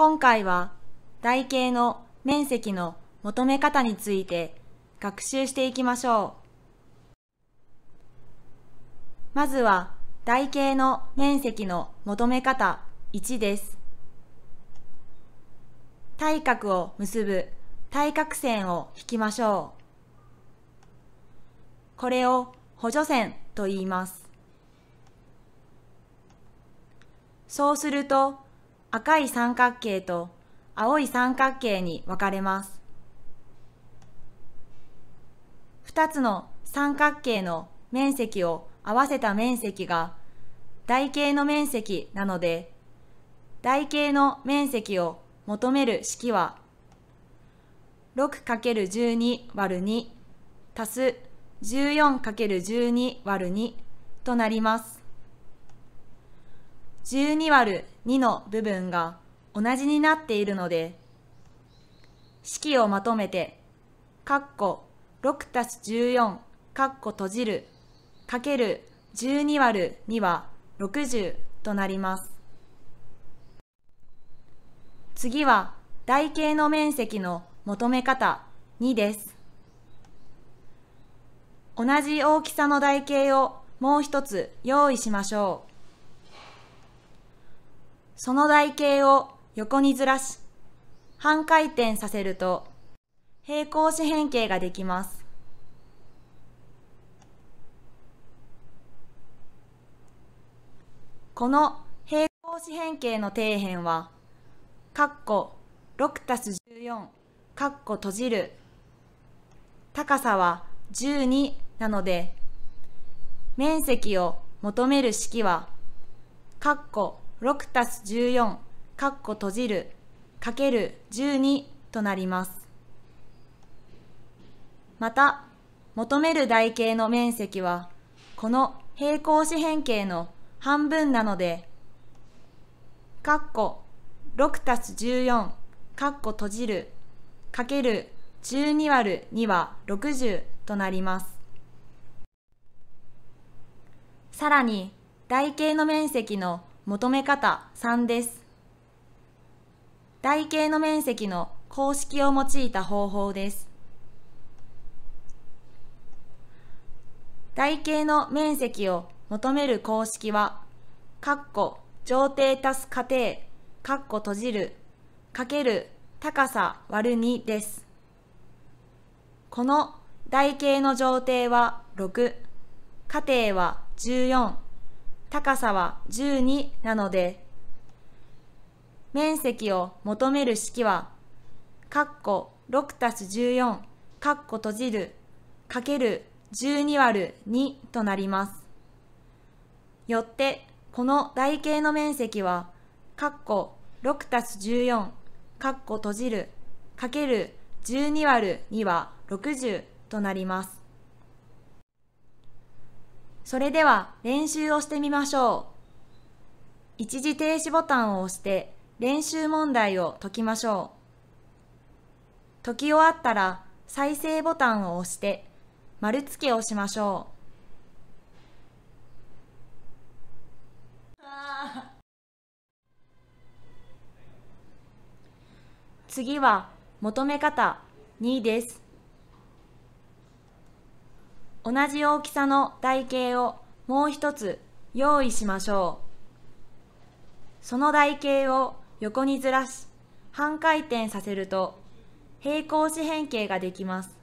今回は台形の面積の求め方について学習していきましょう。まずは台形の面積の求め方1です。対角を結ぶ対角線を引きましょう。これを補助線と言います。そうすると赤い三角形と青い三角形に分かれます。2つの三角形の面積を合わせた面積が台形の面積なので、台形の面積を求める式は 6×12÷2 足す 14×12÷2 となります。12割る2の部分が同じになっているので、式をまとめて、カッコ6たす14、カッコ閉じる、かける12割る2は60となります。次は台形の面積の求め方2です。同じ大きさの台形をもう一つ用意しましょう。その台形を横にずらし、半回転させると、平行四辺形ができます。この平行四辺形の底辺は、カッコ6たす14、カッコ閉じる、高さは12なので、面積を求める式は、カッコ六たす十四カッ閉じる、かける十二となります。また、求める台形の面積は、この平行四辺形の半分なので、カッコ6たす14、カッコ閉じる、かける12割る二は60となります。さらに、台形の面積の求め方3です。台形の面積の公式を用いた方法です。台形の面積を求める公式は、括弧上底足す過程、括弧閉じる、かける高さ割る2です。この台形の上底は6、過程は14。高さは12なので、面積を求める式は、カッコ6たす14、カッコ閉じる、かける12割る2となります。よって、この台形の面積は、カッコ6たす14、カッコ閉じる、かける12割る2は60となります。それでは練習をしてみましょう。一時停止ボタンを押して練習問題を解きましょう。解き終わったら再生ボタンを押して丸付けをしましょう。次は求め方2です。同じ大きさの台形をもう一つ用意しましょう。その台形を横にずらし、半回転させると平行四辺形ができます。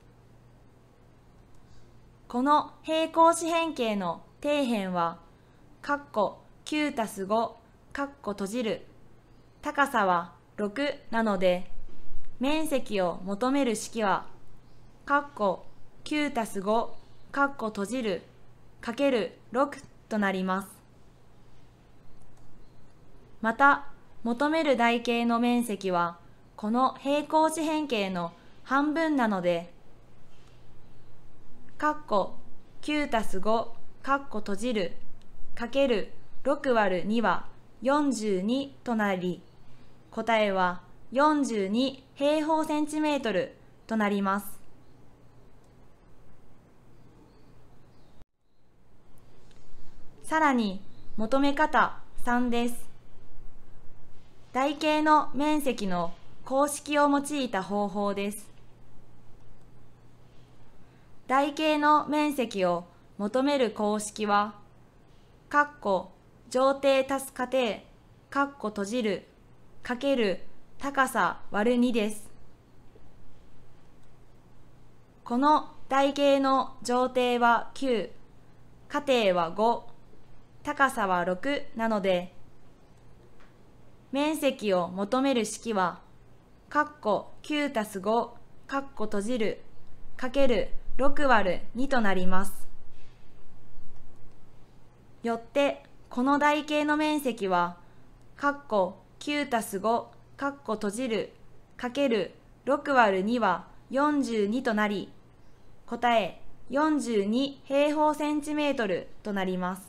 この平行四辺形の底辺は、カッコ9たす5、カッコ閉じる、高さは6なので、面積を求める式は、カッコ9たす5、括弧閉じるかける6となります。また、求める台形の面積は、この平行四辺形の半分なので、括弧こ9たす5括弧閉じるかける6割る2は42となり、答えは42平方センチメートルとなります。さらに求め方3です。台形の面積の公式を用いた方法です。台形の面積を求める公式は、括弧上底足す過程、括弧閉じる、かける高さ割る2です。この台形の上底は9、過程は5、高さは6なので、面積を求める式は、カッコ9たす5、カッコ閉じる、かける6割る2となります。よって、この台形の面積は、カッコ9たす5、カッコ閉じる、かける6割る2は42となり、答え42平方センチメートルとなります。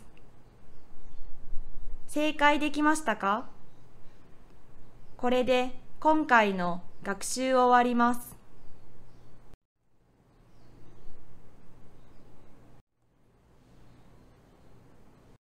正解できましたかこれで今回の学習を終わります。